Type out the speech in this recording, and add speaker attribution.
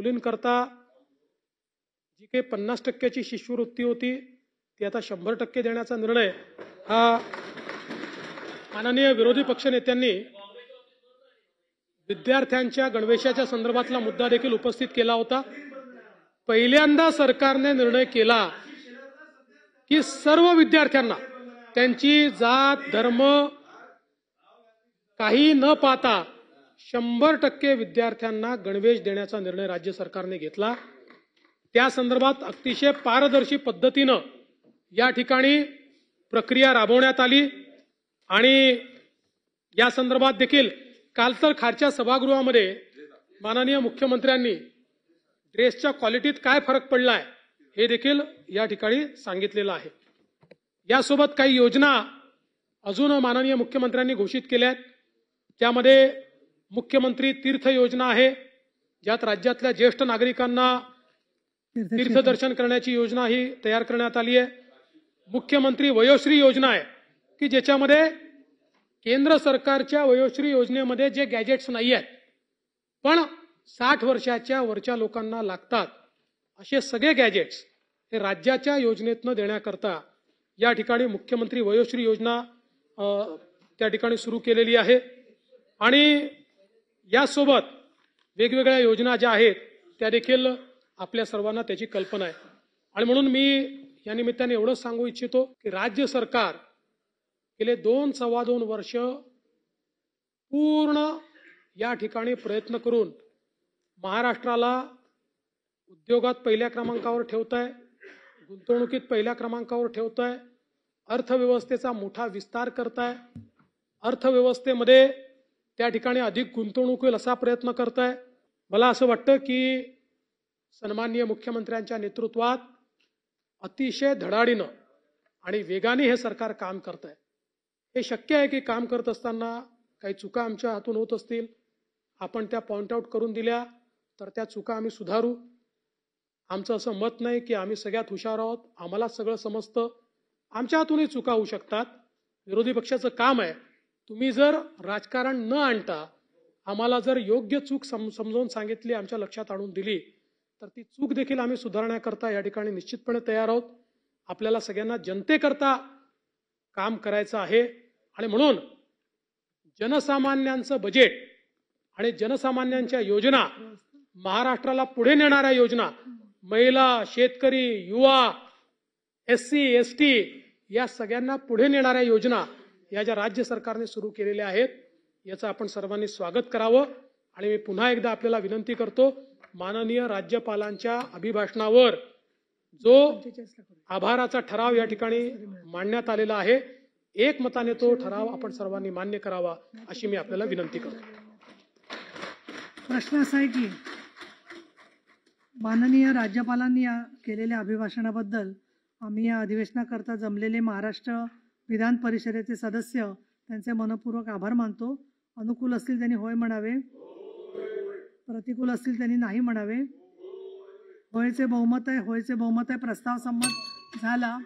Speaker 1: मुलींकरता जी काही पन्नास टक्क्याची शिष्यवृत्ती होती ती आता शंभर टक्के देण्याचा निर्णय हा माननीय विरोधी पक्षनेत्यांनी विद्यार्थ्यांच्या गणवेशाच्या संदर्भातला मुद्दा देखील उपस्थित केला होता पहिल्यांदा सरकारने निर्णय केला की सर्व विद्यार्थ्यांना त्यांची जात धर्म काही न पाहता शंभर टक्के विद्यार्थ्यांना गणवेश देण्याचा निर्णय राज्य सरकारने घेतला त्या संदर्भात अतिशय पारदर्शी पद्धतीनं या ठिकाणी प्रक्रिया राबवण्यात आली आणि या संदर्भात देखील काल तर खालच्या सभागृहामध्ये माननीय मुख्यमंत्र्यांनी ड्रेसच्या क्वालिटीत काय फरक पडला आहे हे देखील या ठिकाणी सांगितलेलं आहे यासोबत काही योजना अजून माननीय मुख्यमंत्र्यांनी घोषित केल्या आहेत त्यामध्ये मुख्यमंत्री तीर्थ योजना आहे ज्यात राज्यातल्या ज्येष्ठ नागरिकांना तीर्थदर्शन करण्याची योजना ही तयार करण्यात आली आहे मुख्यमंत्री वयोश्री योजना आहे की ज्याच्यामध्ये केंद्र सरकारच्या वयोश्री योजनेमध्ये जे गॅजेट्स नाही आहेत पण साठ वर्षाच्या वरच्या लोकांना लागतात असे सगळे गॅजेट्स हे राज्याच्या योजनेतनं देण्याकरता या ठिकाणी मुख्यमंत्री वयोश्री योजना त्या ठिकाणी सुरू केलेली आहे आणि यासोबत वेगवेगळ्या योजना ज्या आहेत त्या देखील आपल्या सर्वांना त्याची कल्पना आहे आणि म्हणून मी या निमित्ताने एवढंच सांगू इच्छितो की राज्य सरकार गेले दोन सव्वा दोन वर्ष पूर्ण या ठिकाणी प्रयत्न करून महाराष्ट्राला उद्योगात पहिल्या क्रमांकावर ठेवत आहे गुंतवणुकीत पहिल्या क्रमांकावर ठेवत आहे अर्थव्यवस्थेचा मोठा विस्तार करत आहे अर्थव्यवस्थेमध्ये त्या ठिकाणी अधिक गुंतवणूक होईल असा प्रयत्न करत आहे मला असं वाटतं की सन्माननीय मुख्यमंत्र्यांच्या नेतृत्वात अतिशय धडाडीनं आणि वेगाने हे सरकार काम करत आहे हे शक्य आहे की काम करत असताना काही चुका आमच्या हातून होत असतील आपण त्या पॉईंट आऊट करून दिल्या तर त्या चुका आम्ही सुधारू आमचं असं मत नाही की आम्ही सगळ्यात हुशार आहोत आम्हाला सगळं समजतं आमच्या हातूनही चुका होऊ शकतात विरोधी पक्षाचं काम आहे तुम्ही जर राजकारण न आणता आम्हाला जर योग्य चूक सम समजावून सांगितली आमच्या लक्षात आणून दिली तर ती चूक देखील आम्ही सुधारण्याकरता या ठिकाणी निश्चितपणे तयार आहोत आपल्याला सगळ्यांना जनतेकरता काम करायचं आहे आणि म्हणून जनसामान्यांचं बजेट आणि जनसामान्यांच्या योजना महाराष्ट्राला पुढे नेणाऱ्या योजना महिला शेतकरी युवा एस सी एस टी या सगळ्यांना पुढे नेणाऱ्या योजना या ज्या राज्य सरकारने सुरू केलेल्या आहेत याचं आपण सर्वांनी स्वागत करावं आणि मी पुन्हा एकदा आपल्याला विनंती करतो माननीय राज्यपालांच्या अभिभाषणावर जो आभाराचा ठराव या ठिकाणी मांडण्यात आलेला आहे एकमताने तो ठराव आपण सर्वांनी मान्य करावा अशी मी आपल्याला विनंती करतो प्रश्न असा आहे की माननीय राज्यपालांनी या केलेल्या अभिभाषणाबद्दल आम्ही या अधिवेशनाकरता जमलेले महाराष्ट्र विधान परिषदेचे सदस्य त्यांचे मनपूर्वक आभार मानतो अनुकूल असतील त्यांनी होय म्हणावे प्रतिकूल असतील त्यांनी नाही म्हणावे होयचे बहुमत आहे होयचे बहुमत आहे प्रस्ताव संमत झाला